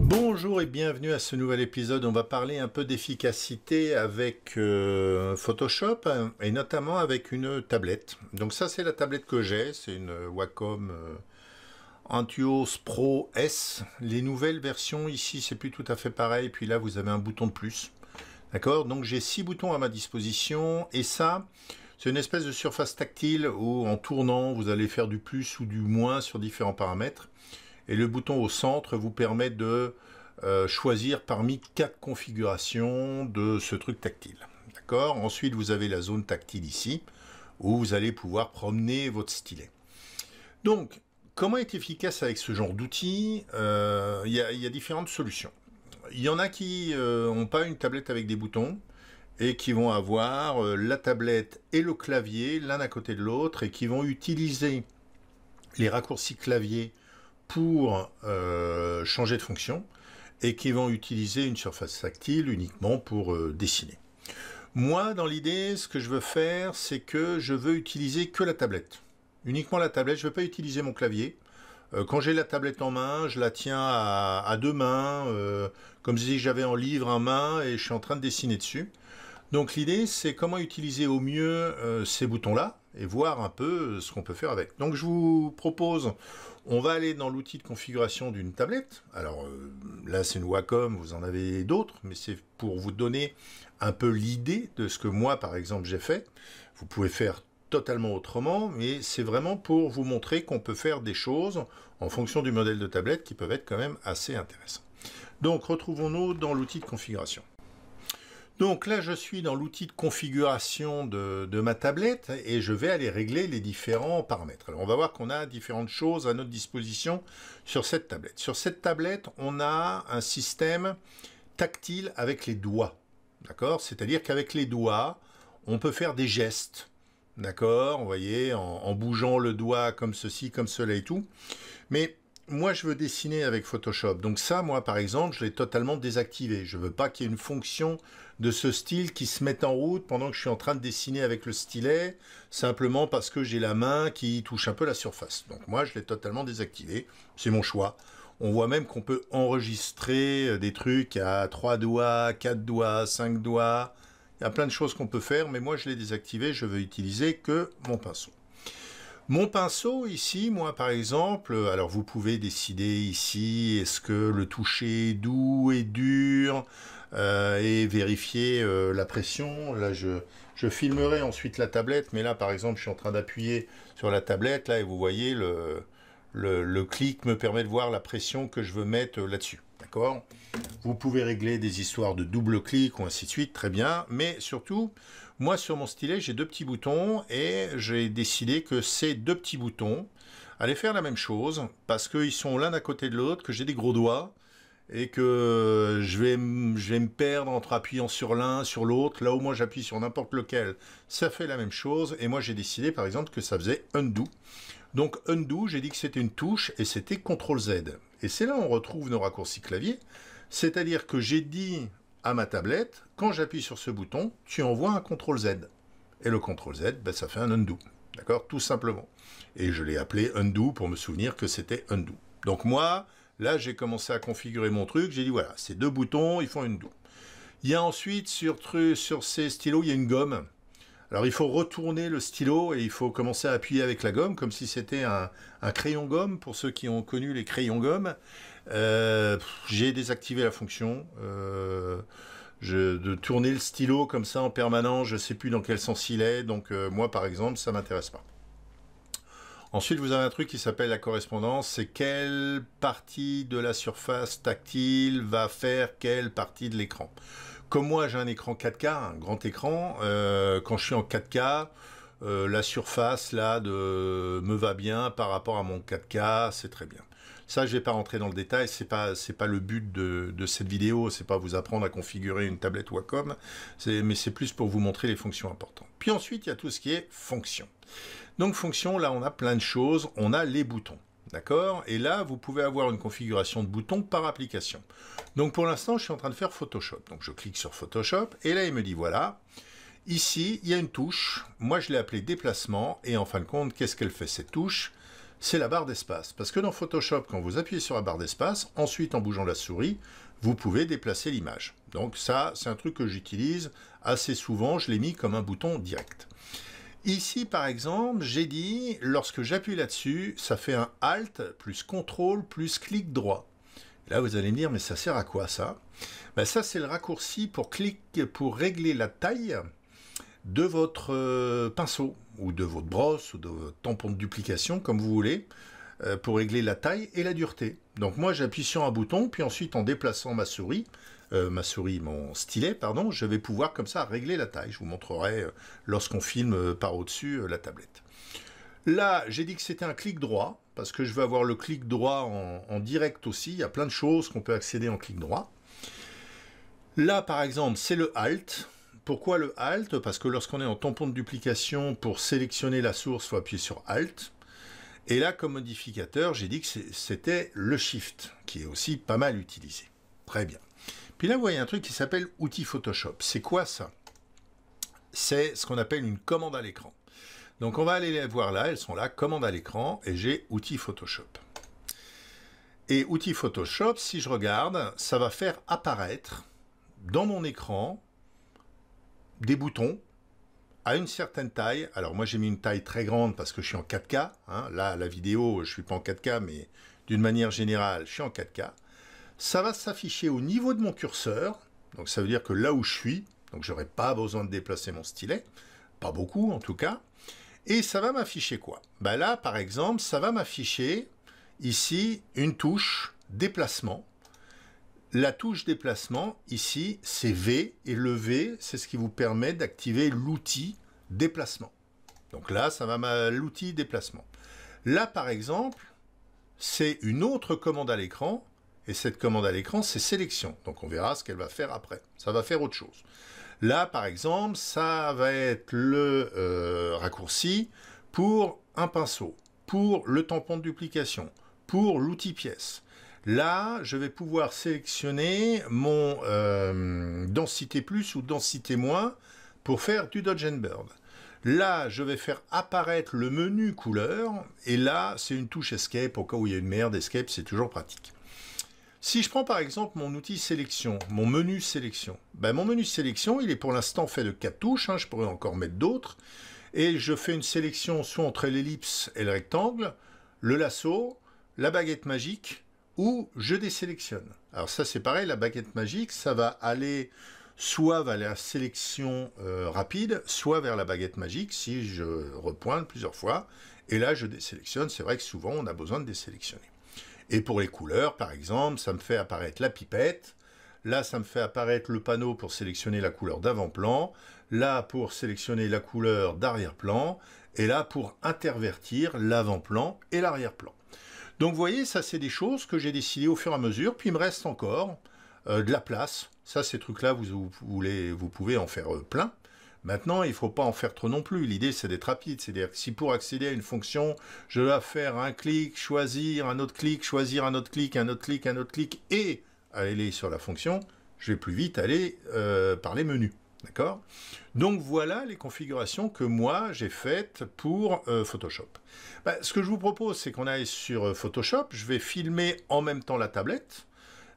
Bonjour et bienvenue à ce nouvel épisode. On va parler un peu d'efficacité avec euh, Photoshop et notamment avec une tablette. Donc ça c'est la tablette que j'ai, c'est une Wacom euh, Antuos Pro S. Les nouvelles versions ici c'est plus tout à fait pareil, puis là vous avez un bouton de plus. D'accord Donc j'ai six boutons à ma disposition et ça c'est une espèce de surface tactile où en tournant, vous allez faire du plus ou du moins sur différents paramètres. Et le bouton au centre vous permet de euh, choisir parmi quatre configurations de ce truc tactile. D'accord Ensuite, vous avez la zone tactile ici où vous allez pouvoir promener votre stylet. Donc, comment être efficace avec ce genre d'outils euh, Il y, a différentes solutions. Il y en a qui n'ont euh, pas une tablette avec des boutons et qui vont avoir euh, la tablette et le clavier l'un à côté de l'autre et qui vont utiliser les raccourcis clavier pour euh, changer de fonction et qui vont utiliser une surface tactile uniquement pour euh, dessiner. Moi, dans l'idée, ce que je veux faire, c'est que je veux utiliser que la tablette. Uniquement la tablette, je ne veux pas utiliser mon clavier. quand j'ai la tablette en main, je la tiens à, deux mains, comme si j'avais en livre en main et je suis en train de dessiner dessus. Donc l'idée, c'est comment utiliser au mieux euh, ces boutons-là et voir un peu euh, ce qu'on peut faire avec. Donc je vous propose, on va aller dans l'outil de configuration d'une tablette. Alors euh, là, c'est une Wacom, vous en avez d'autres, mais c'est pour vous donner un peu l'idée de ce que moi, par exemple, j'ai fait. Vous pouvez faire totalement autrement, mais c'est vraiment pour vous montrer qu'on peut faire des choses en fonction du modèle de tablette qui peuvent être quand même assez intéressantes. Donc retrouvons-nous dans l'outil de configuration. Donc là, je suis dans l'outil de configuration de, ma tablette et je vais aller régler les différents paramètres. Alors, on va voir qu'on a différentes choses à notre disposition sur cette tablette. Sur cette tablette, on a un système tactile avec les doigts. D'accord C'est-à-dire qu'avec les doigts, on peut faire des gestes. D'accord Vous voyez, en, bougeant le doigt comme ceci, comme cela et tout. Mais moi, je veux dessiner avec Photoshop. Donc ça, moi, par exemple, je l'ai totalement désactivé. Je ne veux pas qu'il y ait une fonction de ce style qui se met en route pendant que je suis en train de dessiner avec le stylet, simplement parce que j'ai la main qui touche un peu la surface. Donc moi, je l'ai totalement désactivé, c'est mon choix. On voit même qu'on peut enregistrer euh, des trucs à 3 doigts, 4 doigts, 5 doigts. Il y a plein de choses qu'on peut faire, mais moi je l'ai désactivé, je veux utiliser que mon pinceau. Mon pinceau ici, moi par exemple, euh, alors vous pouvez décider ici, est-ce que le toucher est doux et dur euh, et vérifier euh, la pression. Là, je, filmerai ensuite la tablette, mais là, par exemple, je suis en train d'appuyer sur la tablette, là, et vous voyez, le, le clic me permet de voir la pression que je veux mettre euh, là-dessus. D'accord Vous pouvez régler des histoires de double clic ou ainsi de suite, très bien. Mais surtout, moi, sur mon stylet, j'ai deux petits boutons, et j'ai décidé que ces deux petits boutons allaient faire la même chose, parce qu'ils sont l'un à côté de l'autre, que j'ai des gros doigts, et que je vais, je me perdre entre appuyant sur l'un, sur l'autre, là où moi j'appuie sur n'importe lequel, ça fait la même chose, et moi j'ai décidé par exemple que ça faisait undo. Donc undo, j'ai dit que c'était une touche, et c'était CTRL Z. Et c'est là on retrouve nos raccourcis clavier, c'est-à-dire que j'ai dit à ma tablette, quand j'appuie sur ce bouton, tu envoies un CTRL Z. Et le CTRL Z, ben, ça fait un undo, d'accord Tout simplement. Et je l'ai appelé undo pour me souvenir que c'était undo. Donc moi, Là, j'ai commencé à configurer mon truc. J'ai dit, voilà, ces deux boutons, ils font une doux. Il y a ensuite, sur, sur ces stylos, il y a une gomme. Alors, il faut retourner le stylo et il faut commencer à appuyer avec la gomme, comme si c'était un, crayon gomme, pour ceux qui ont connu les crayons gomme. Euh, j'ai désactivé la fonction. Euh, de tourner le stylo comme ça en permanence, je ne sais plus dans quel sens il est. Donc, euh, moi, par exemple, ça m'intéresse pas. Ensuite, vous avez un truc qui s'appelle la correspondance, c'est quelle partie de la surface tactile va faire quelle partie de l'écran. Comme moi, j'ai un écran 4K, un grand écran, euh, quand je suis en 4K, euh, la surface là me va bien par rapport à mon 4K, c'est très bien. Ça, je vais pas rentrer dans le détail, c'est pas pas le but de, de cette vidéo, c'est pas vous apprendre à configurer une tablette Wacom, mais c'est plus pour vous montrer les fonctions importantes. Puis ensuite, il y a tout ce qui est fonctions. Donc fonction, là on a plein de choses, on a les boutons. D'accord Et là, vous pouvez avoir une configuration de boutons par application. Donc pour l'instant, je suis en train de faire Photoshop. Donc je clique sur Photoshop et là, il me dit voilà, ici, il y a une touche. Moi, je l'ai appelée déplacement et en fin de compte, qu'est-ce qu'elle fait cette touche C'est la barre d'espace. Parce que dans Photoshop, quand vous appuyez sur la barre d'espace, ensuite en bougeant la souris, vous pouvez déplacer l'image. Donc ça, c'est un truc que j'utilise assez souvent. Je l'ai mis comme un bouton direct. Ici, par exemple, j'ai dit, lorsque j'appuie là-dessus, ça fait un Alt, plus CTRL, plus clic droit. Là, vous allez me dire, mais ça sert à quoi ça ben, Ça, c'est le raccourci pour, clic, pour régler la taille de votre euh, pinceau, ou de votre brosse, ou de votre tampon de duplication, comme vous voulez, euh, pour régler la taille et la dureté. Donc moi, j'appuie sur un bouton, puis ensuite, en déplaçant ma souris, euh, ma souris, mon stylet, pardon, je vais pouvoir comme ça régler la taille. Je vous montrerai euh, lorsqu'on filme euh, par au-dessus la tablette. Là, j'ai dit que c'était un clic droit, parce que je veux avoir le clic droit en, en direct aussi. Il y a plein de choses qu'on peut accéder en clic droit. Là, par exemple, c'est le Alt. Pourquoi le Alt Parce que lorsqu'on est en tampon de duplication, pour sélectionner la source, il faut appuyer sur Alt. Et là, comme modificateur, j'ai dit que c'était le Shift, qui est aussi pas mal utilisé. Très bien. Puis là, vous voyez un truc qui s'appelle outil Photoshop. C'est quoi ça C'est ce qu'on appelle une commande à l'écran. Donc on va aller les voir là, elles sont là, commande à l'écran, et j'ai outil Photoshop. Et outil Photoshop, si je regarde, ça va faire apparaître dans mon écran des boutons à une certaine taille. Alors moi j'ai mis une taille très grande parce que je suis en 4K. Hein. Là, la vidéo, je suis pas en 4K, mais d'une manière générale, je suis en 4K ça va s'afficher au niveau de mon curseur. Donc ça veut dire que là où je suis, donc n'aurai pas besoin de déplacer mon stylet, pas beaucoup en tout cas. Et ça va m'afficher quoi bah Là, par exemple, ça va m'afficher ici une touche déplacement. La touche déplacement, ici, c'est V, et le V, c'est ce qui vous permet d'activer l'outil déplacement. Donc là, ça va l'outil déplacement. Là, par exemple, c'est une autre commande à l'écran et cette commande à l'écran, c'est sélection. Donc on verra ce qu'elle va faire après. Ça va faire autre chose. Là, par exemple, ça va être le euh, raccourci pour un pinceau, pour le tampon de duplication, pour l'outil pièce. Là, je vais pouvoir sélectionner mon euh, densité plus ou densité moins pour faire du Dodge and Bird. Là, je vais faire apparaître le menu couleur, et là, c'est une touche Escape, au cas où il y a une merde, Escape, c'est toujours pratique. Si je prends par exemple mon outil sélection, mon menu sélection, ben, mon menu sélection, il est pour l'instant fait de quatre touches, hein, je pourrais encore mettre d'autres, et je fais une sélection soit entre l'ellipse et le rectangle, le lasso, la baguette magique, ou je désélectionne. Alors ça c'est pareil, la baguette magique, ça va aller soit vers la sélection euh, rapide, soit vers la baguette magique si je repointe plusieurs fois. Et là je désélectionne, c'est vrai que souvent on a besoin de désélectionner. Et pour les couleurs, par exemple, ça me fait apparaître la pipette. Là, ça me fait apparaître le panneau pour sélectionner la couleur d'avant-plan. Là, pour sélectionner la couleur d'arrière-plan. Et là, pour intervertir l'avant-plan et l'arrière-plan. Donc, vous voyez, ça, c'est des choses que j'ai décidées au fur et à mesure. Puis, il me reste encore euh, de la place. Ça, ces trucs-là, vous, vous, pouvez en faire euh, plein. Maintenant, il ne faut pas en faire trop non plus. L'idée, c'est d'être rapide. C'est-à-dire que si pour accéder à une fonction, je dois faire un clic, choisir un autre clic, choisir un autre clic, un autre clic, un autre clic, et aller sur la fonction, je vais plus vite aller euh, par les menus. D'accord Donc voilà les configurations que moi j'ai faites pour euh, Photoshop. Bah, ce que je vous propose, c'est qu'on aille sur euh, Photoshop. Je vais filmer en même temps la tablette.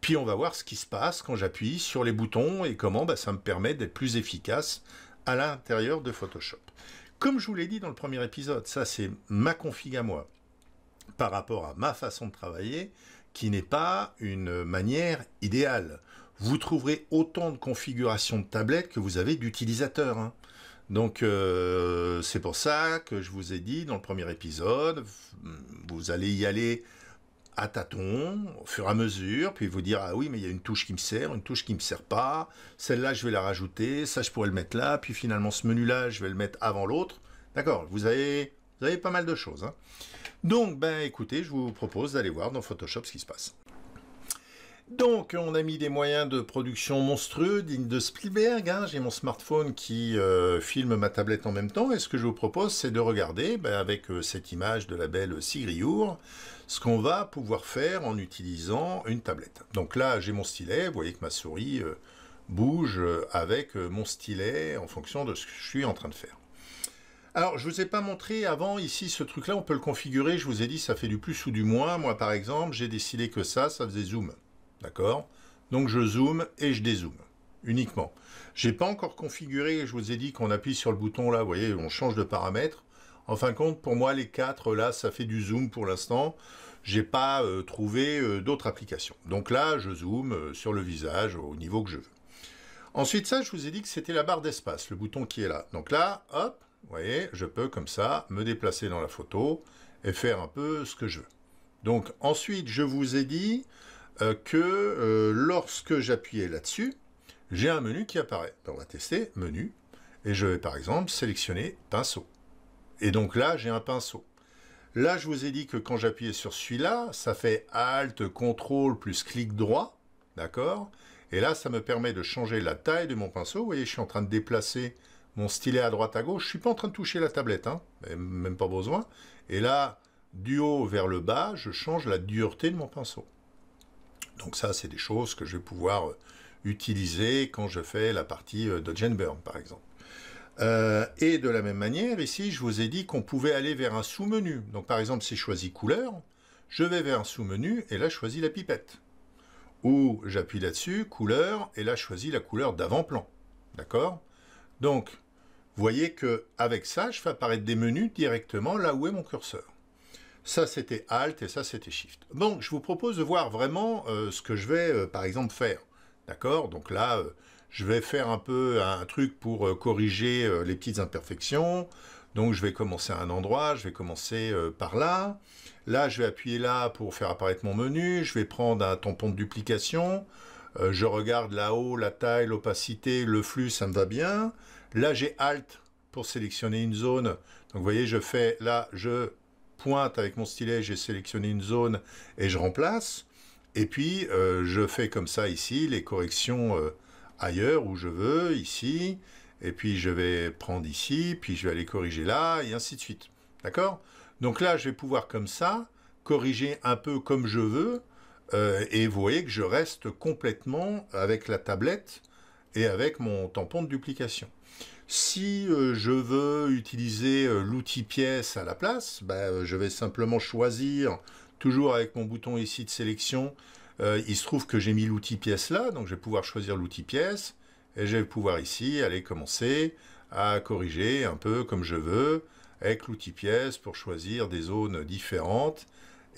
Puis on va voir ce qui se passe quand j'appuie sur les boutons et comment bah, ça me permet d'être plus efficace à l'intérieur de Photoshop. Comme je vous l'ai dit dans le premier épisode, ça c'est ma config à moi par rapport à ma façon de travailler qui n'est pas une manière idéale. Vous trouverez autant de configurations de tablettes que vous avez d'utilisateurs. Hein. Donc euh, c'est pour ça que je vous ai dit dans le premier épisode, vous allez y aller à tâtons, au fur et à mesure, puis vous dire, ah oui, mais il y a une touche qui me sert, une touche qui me sert pas, celle-là, je vais la rajouter, ça, je pourrais le mettre là, puis finalement, ce menu-là, je vais le mettre avant l'autre. D'accord, vous avez, vous avez pas mal de choses. Hein. Donc, ben écoutez, je vous propose d'aller voir dans Photoshop ce qui se passe. Donc, on a mis des moyens de production monstrueux, dignes de Spielberg. Hein. J'ai mon smartphone qui euh, filme ma tablette en même temps. Et ce que je vous propose, c'est de regarder, ben, avec euh, cette image de la belle Sigriour, ce qu'on va pouvoir faire en utilisant une tablette. Donc là, j'ai mon stylet. Vous voyez que ma souris euh, bouge avec mon stylet en fonction de ce que je suis en train de faire. Alors, je ne vous ai pas montré avant ici ce truc-là. On peut le configurer. Je vous ai dit, ça fait du plus ou du moins. Moi, par exemple, j'ai décidé que ça, ça faisait zoom. D'accord Donc je zoome et je dézoome uniquement. J'ai pas encore configuré, je vous ai dit qu'on appuie sur le bouton là, vous voyez, on change de paramètre. En fin de compte, pour moi, les quatre là, ça fait du zoom pour l'instant. Je n'ai pas euh, trouvé euh, d'autres applications. Donc là, je zoome euh, sur le visage au niveau que je veux. Ensuite, ça, je vous ai dit que c'était la barre d'espace, le bouton qui est là. Donc là, hop, vous voyez, je peux comme ça me déplacer dans la photo et faire un peu ce que je veux. Donc ensuite, je vous ai dit euh, que euh, lorsque j'appuyais là-dessus, j'ai un menu qui apparaît. on va tester menu, et je vais par exemple sélectionner pinceau. Et donc là, j'ai un pinceau. Là, je vous ai dit que quand j'appuyais sur celui-là, ça fait Alt, CTRL plus clic droit, d'accord Et là, ça me permet de changer la taille de mon pinceau. Vous voyez, je suis en train de déplacer mon stylet à droite à gauche. Je suis pas en train de toucher la tablette, hein, même pas besoin. Et là, du haut vers le bas, je change la dureté de mon pinceau. Donc ça, c'est des choses que je vais pouvoir euh, utiliser quand je fais la partie euh, Dodge par exemple. Euh, et de la même manière, ici, je vous ai dit qu'on pouvait aller vers un sous-menu. Donc par exemple, si je choisis couleur, je vais vers un sous-menu et là, je choisis la pipette. Ou j'appuie là-dessus, couleur, et là, je choisis la couleur d'avant-plan. D'accord Donc, vous voyez que avec ça, je fais apparaître des menus directement là où est mon curseur ça c'était Alt et ça c'était Shift. Bon, je vous propose de voir vraiment euh, ce que je vais euh, par exemple faire. D'accord Donc là, euh, je vais faire un peu un truc pour corriger les petites imperfections. Donc je vais commencer à un endroit, je vais commencer par là. Là, je vais appuyer là pour faire apparaître mon menu. Je vais prendre un tampon de duplication. je regarde là-haut, la taille, l'opacité, le flux, ça me va bien. Là, j'ai Alt pour sélectionner une zone. Donc vous voyez, je fais là, je pointe avec mon stylet, j'ai sélectionné une zone et je remplace. Et puis, euh, je fais comme ça ici les corrections euh, ailleurs où je veux, ici. Et puis, je vais prendre ici, puis je vais aller corriger là, et ainsi de suite. D'accord Donc là, je vais pouvoir comme ça corriger un peu comme je veux. Euh, et vous voyez que je reste complètement avec la tablette et avec mon tampon de duplication. Si euh, je veux utiliser euh, l'outil pièce à la place, bah, euh, je vais simplement choisir, toujours avec mon bouton ici de sélection, il se trouve que j'ai mis l'outil pièce là, donc je vais pouvoir choisir l'outil pièce, et je vais pouvoir ici aller commencer à corriger un peu comme je veux, avec l'outil pièce pour choisir des zones différentes,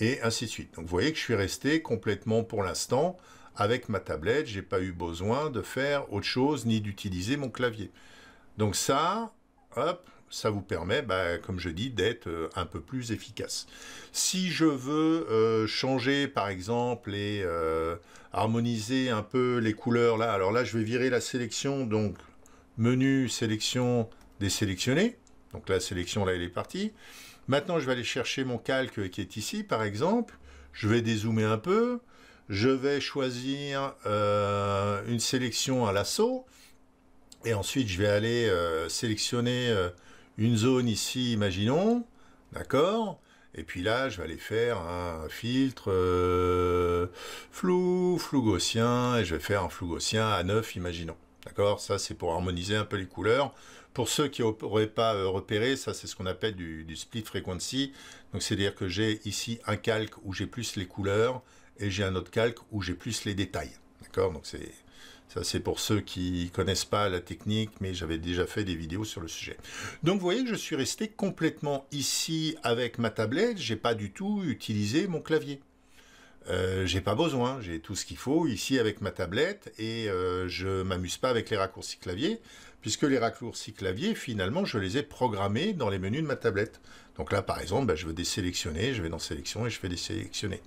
et ainsi de suite. Donc vous voyez que je suis resté complètement pour l'instant avec ma tablette, je n'ai pas eu besoin de faire autre chose ni d'utiliser mon clavier. Donc ça, hop, ça vous permet, bah, comme je dis, d'être euh, un peu plus efficace. Si je veux euh, changer, par exemple, et euh, harmoniser un peu les couleurs, là, alors là, je vais virer la sélection, donc menu sélection désélectionner. Donc la sélection, là, elle est partie. Maintenant, je vais aller chercher mon calque qui est ici, par exemple. Je vais dézoomer un peu je vais choisir euh, une sélection à l'assaut, et ensuite je vais aller euh, sélectionner euh, une zone ici, imaginons, d'accord Et puis là, je vais aller faire un filtre flou, flou gaussien, et je vais faire un flou gaussien à 9, imaginons. D'accord Ça, c'est pour harmoniser un peu les couleurs. Pour ceux qui n'auraient pas repéré, ça, c'est ce qu'on appelle du, du, split frequency. Donc, c'est-à-dire que j'ai ici un calque où j'ai plus les couleurs, et j'ai un autre calque où j'ai plus les détails. D'accord Donc c'est ça c'est pour ceux qui connaissent pas la technique, mais j'avais déjà fait des vidéos sur le sujet. Donc vous voyez que je suis resté complètement ici avec ma tablette, j'ai pas du tout utilisé mon clavier. Euh, j'ai pas besoin, j'ai tout ce qu'il faut ici avec ma tablette et je euh, je m'amuse pas avec les raccourcis clavier puisque les raccourcis clavier finalement je les ai programmés dans les menus de ma tablette. Donc là par exemple, ben, je veux désélectionner, je vais dans sélection et je fais désélectionner.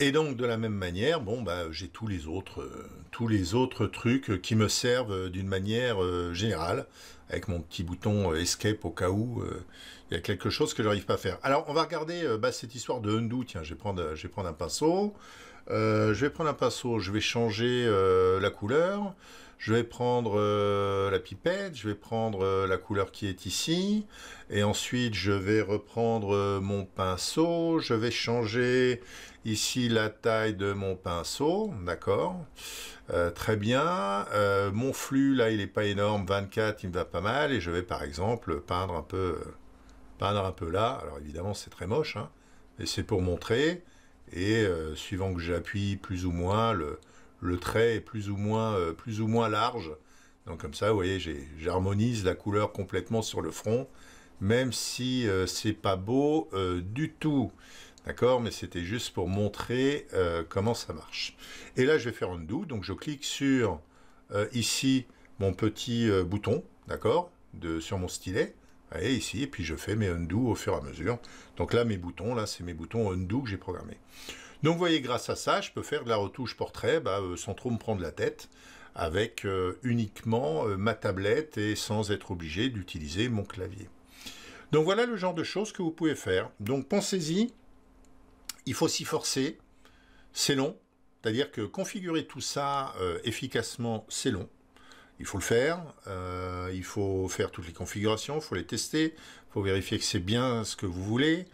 Et donc de la même manière, bon bah, j'ai tous les autres euh, tous les autres trucs euh, qui me servent euh, d'une manière générale avec mon petit bouton escape au cas où il y a quelque chose que je n'arrive pas à faire. Alors on va regarder bah, cette histoire de undo. Tiens, je vais prendre je vais prendre un pinceau. je vais prendre un pinceau, je vais changer la couleur. Je vais prendre la pipette, je vais prendre la couleur qui est ici, et ensuite je vais reprendre mon pinceau, je vais changer Ici, la taille de mon pinceau, d'accord euh, Très bien. Euh, mon flux, là, il n'est pas énorme, 24, il me va pas mal. Et je vais, par exemple, peindre un peu, peindre un peu là. Alors, évidemment, c'est très moche, hein, mais c'est pour montrer. Et euh, suivant que j'appuie plus ou moins, le, trait est plus ou moins, plus ou moins large. Donc comme ça, vous voyez, j'harmonise la couleur complètement sur le front, même si c'est pas beau du tout. D'accord Mais c'était juste pour montrer euh, comment ça marche. Et là, je vais faire undo. Donc, je clique sur euh, ici mon petit euh, bouton, d'accord Sur mon stylet. Allez, ici. Et puis, je fais mes undo au fur et à mesure. Donc là, mes boutons, là, c'est mes boutons undo que j'ai programmés. Donc, vous voyez, grâce à ça, je peux faire de la retouche portrait bah, sans trop me prendre la tête avec uniquement ma tablette et sans être obligé d'utiliser mon clavier. Donc voilà le genre de choses que vous pouvez faire. Donc pensez-y, il faut s'y forcer, c'est long, c'est-à-dire que configurer tout ça euh, efficacement, c'est long. Il faut le faire, euh, il faut faire toutes les configurations, il faut les tester, il faut vérifier que c'est bien ce que vous voulez.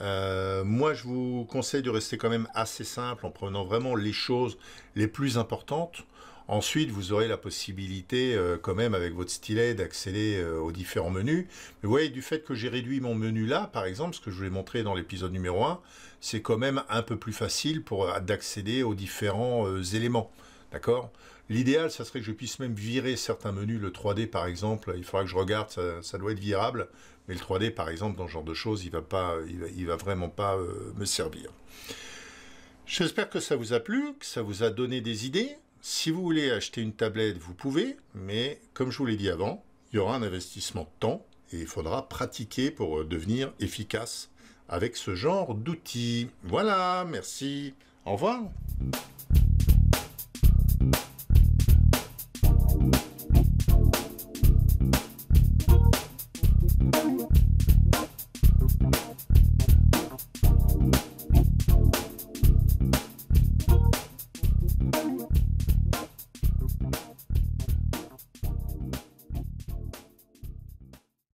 Euh, moi, je vous conseille de rester quand même assez simple en prenant vraiment les choses les plus importantes. Ensuite, vous aurez la possibilité euh, quand même avec votre stylet d'accéder euh, aux différents menus. Mais vous voyez, du fait que j'ai réduit mon menu là, par exemple, ce que je vous ai montré dans l'épisode numéro 1, c'est quand même un peu plus facile pour euh, d'accéder aux différents éléments. D'accord L'idéal, ça serait que je puisse même virer certains menus, le 3D par exemple, il faudra que je regarde, ça, doit être virable, mais le 3D par exemple, dans ce genre de choses, il va va vraiment pas me servir. J'espère que ça vous a plu, que ça vous a donné des idées si vous voulez acheter une tablette, vous pouvez, mais comme je vous l'ai dit avant, il y aura un investissement de temps et il faudra pratiquer pour euh, devenir efficace avec ce genre d'outils. Voilà, merci. Au revoir.